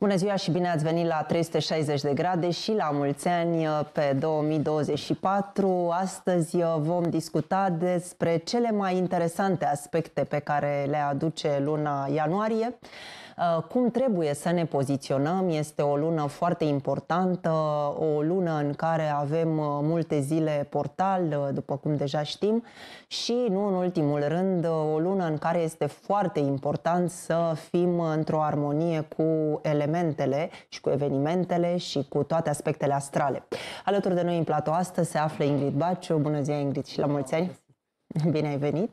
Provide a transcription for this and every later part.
Bună ziua și bine ați venit la 360 de grade și la mulți ani uh, pe 2024. Astăzi uh, vom discuta despre cele mai interesante aspecte pe care le aduce luna ianuarie Uh, cum trebuie să ne poziționăm? Este o lună foarte importantă, o lună în care avem uh, multe zile portal, uh, după cum deja știm, și nu în ultimul rând, o lună în care este foarte important să fim într-o armonie cu elementele și cu evenimentele și cu toate aspectele astrale. Alături de noi în platou astăzi se află Ingrid Baciu. Bună ziua, Ingrid, și la mulți ani! Bine ai venit!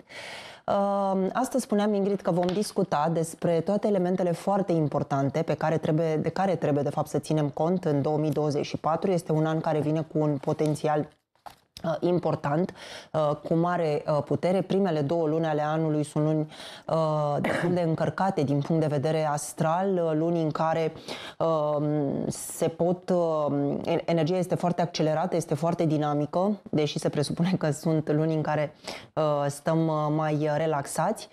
Astăzi spuneam, Ingrid, că vom discuta despre toate elementele foarte importante pe care trebuie, de care trebuie, de fapt, să ținem cont în 2024. Este un an care vine cu un potențial Uh, important, uh, cu mare uh, putere. Primele două luni ale anului sunt luni destul de încărcate din punct de vedere astral, luni în care um, se pot, energia este foarte accelerată, este foarte dinamică, deși se presupune că sunt luni în care stăm mai relaxați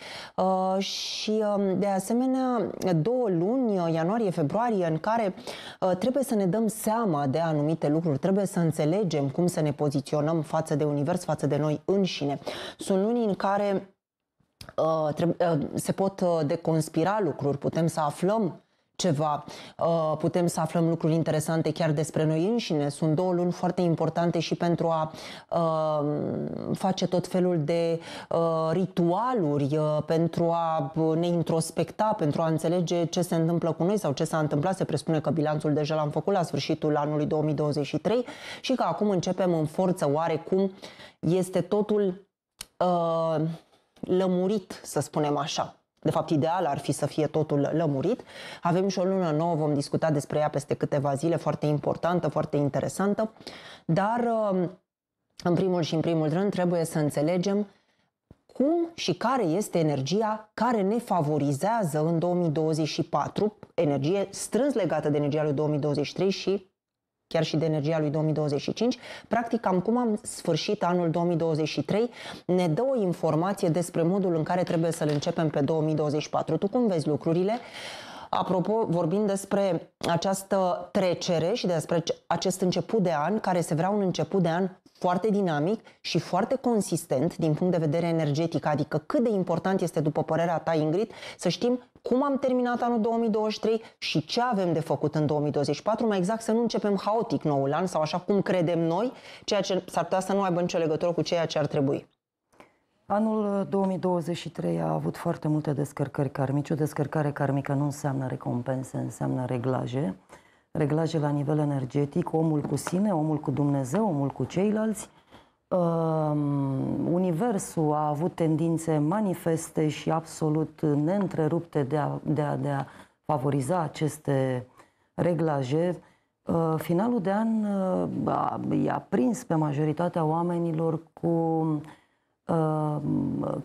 și um, de asemenea două luni, ianuarie-februarie, în care trebuie să ne dăm seama de anumite lucruri, trebuie să înțelegem cum să ne poziționăm față de univers, față de noi înșine. Sunt luni în care uh, uh, se pot uh, deconspira lucruri, putem să aflăm ceva. Uh, putem să aflăm lucruri interesante chiar despre noi înșine. Sunt două luni foarte importante și pentru a uh, face tot felul de uh, ritualuri, pentru a ne introspecta, pentru a înțelege ce se întâmplă cu noi sau ce s-a întâmplat. Se presupune că bilanțul deja l-am făcut la sfârșitul anului 2023 și că acum începem în forță oarecum. Este totul lămurit, să spunem așa de fapt, ideal ar fi să fie totul lămurit. Avem și o lună nouă, vom discuta despre ea peste câteva zile, foarte importantă, foarte interesantă, dar um, în primul și în primul rând trebuie să înțelegem cum și care este energia care ne favorizează în 2024, energie strâns legată de energia lui 2023 și chiar și de energia lui 2025, practic am cum am sfârșit anul 2023, ne dă o informație despre modul în care trebuie să-l începem pe 2024. Tu cum vezi lucrurile? Apropo, vorbim despre această trecere și despre acest început de an, care se vrea un început de an foarte dinamic și foarte consistent din punct de vedere energetic, adică cât de important este, după părerea ta, Ingrid, să știm cum am terminat anul 2023 și ce avem de făcut în 2024, mai exact să nu începem haotic noul an sau așa cum credem noi, ceea ce s-ar putea să nu aibă nicio legătură cu ceea ce ar trebui. Anul 2023 a avut foarte multe descărcări karmice. O descărcare karmică nu înseamnă recompense, înseamnă reglaje. Uh, reglaje la nivel energetic, omul cu sine, omul cu Dumnezeu, omul cu ceilalți. Ehm, universul a avut tendințe manifeste și absolut neîntrerupte de a, de a, de a favoriza aceste reglaje. Ehm, finalul de an ehm, i-a prins pe majoritatea oamenilor cu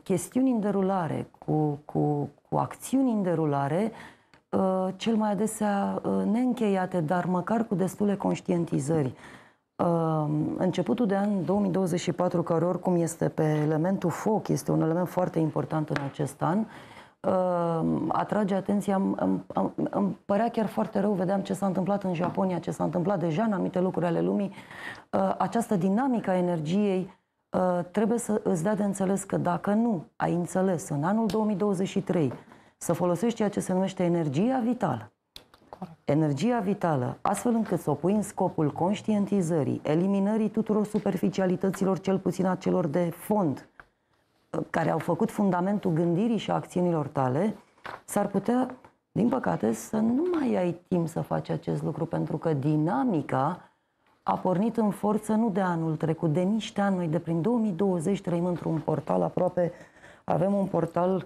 chestiuni în derulare, cu, cu, cu acțiuni în derulare uh, Uh, cel mai adesea uh, neîncheiate, dar măcar cu destule conștientizări. Uh, începutul de an 2024, care oricum este pe elementul foc, este un element foarte important în acest an, atrage atenția, îmi, părea chiar foarte rău, vedeam ce s-a întâmplat în Japonia, ce s-a întâmplat deja în anumite lucruri ale lumii. Această dinamică a energiei trebuie să îți dea de înțeles că dacă nu ai înțeles în anul 2023 să folosești ceea ce se numește energia vitală. Corect. Energia vitală, astfel încât să o pui în scopul conștientizării, eliminării tuturor superficialităților, cel puțin a celor de fond, ă, care au făcut fundamentul gândirii și acțiunilor tale, s-ar putea, din păcate, să nu mai ai timp să faci acest lucru, pentru că dinamica a pornit în forță nu de anul trecut, de niște ani. Noi de prin 2020 trăim într-un portal aproape, avem un portal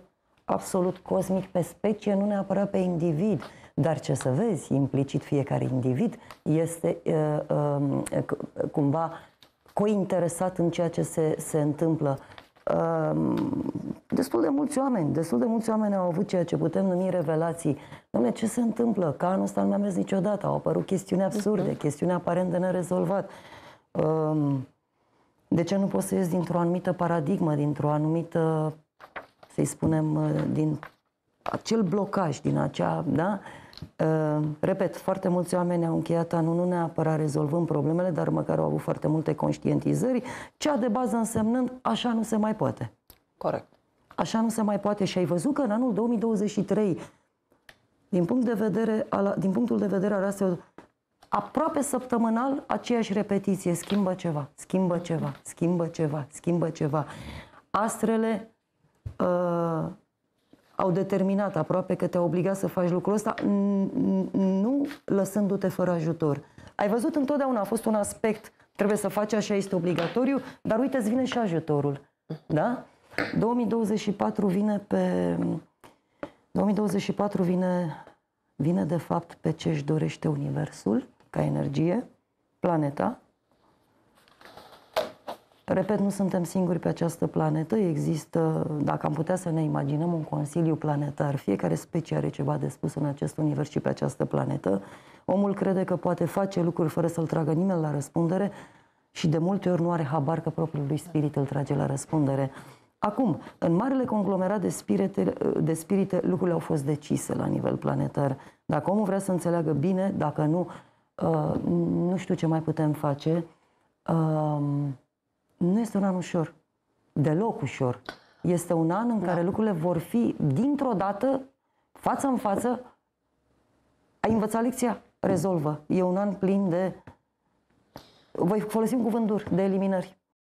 absolut cosmic pe specie, nu neapărat pe individ. Dar ce să vezi, implicit fiecare individ este uh, uh, cumva cointeresat în ceea ce se, se întâmplă. Uh, destul de mulți oameni, destul de mulți oameni au avut ceea ce putem numi revelații. Dom'le, ce se întâmplă? Ca anul ăsta nu mi-am mers niciodată. Au apărut chestiuni absurde, uh-huh. chestiuni aparent de nerezolvat. Uh, de ce nu poți să ieși dintr-o anumită paradigmă, dintr-o anumită să-i spunem, uh, din acel blocaj, din acea, da? Uh, repet, foarte mulți oameni au încheiat anul nu neapărat rezolvând problemele, dar măcar au avut foarte multe conștientizări, cea de bază însemnând așa nu se mai poate. Corect. Așa nu se mai poate și ai văzut că în anul 2023, din, punct de vedere din punctul de vedere al astea, aproape săptămânal aceeași repetiție, schimbă ceva, schimbă ceva, schimbă ceva, schimbă ceva. Astrele uh, au determinat aproape că te-au obligat să faci lucrul ăsta, nu lăsându-te fără ajutor. Ai văzut întotdeauna, a fost un aspect, trebuie să faci așa, este obligatoriu, dar uite, îți vine și ajutorul. Da? 2024 vine pe... 2024 vine, vine de fapt pe ce își dorește Universul ca energie, planeta, Repet, nu suntem singuri pe această planetă. Există, dacă am putea să ne imaginăm un consiliu planetar, fiecare specie are ceva de spus în acest univers și pe această planetă. Omul crede că poate face lucruri fără să-l tragă nimeni la răspundere și de multe ori nu are habar că propriul lui spirit îl trage la răspundere. Acum, în marele conglomerat de spirite, de spirite, lucrurile au fost decise la nivel planetar. Dacă omul vrea să înțeleagă bine, dacă nu, uh, nu știu ce mai putem face. Uh, nu este un an ușor. Deloc ușor. Este un an în da. care lucrurile vor fi dintr-o dată, față în față. Ai învățat lecția? Rezolvă. E un an plin de. Voi folosim cuvânturi de eliminări.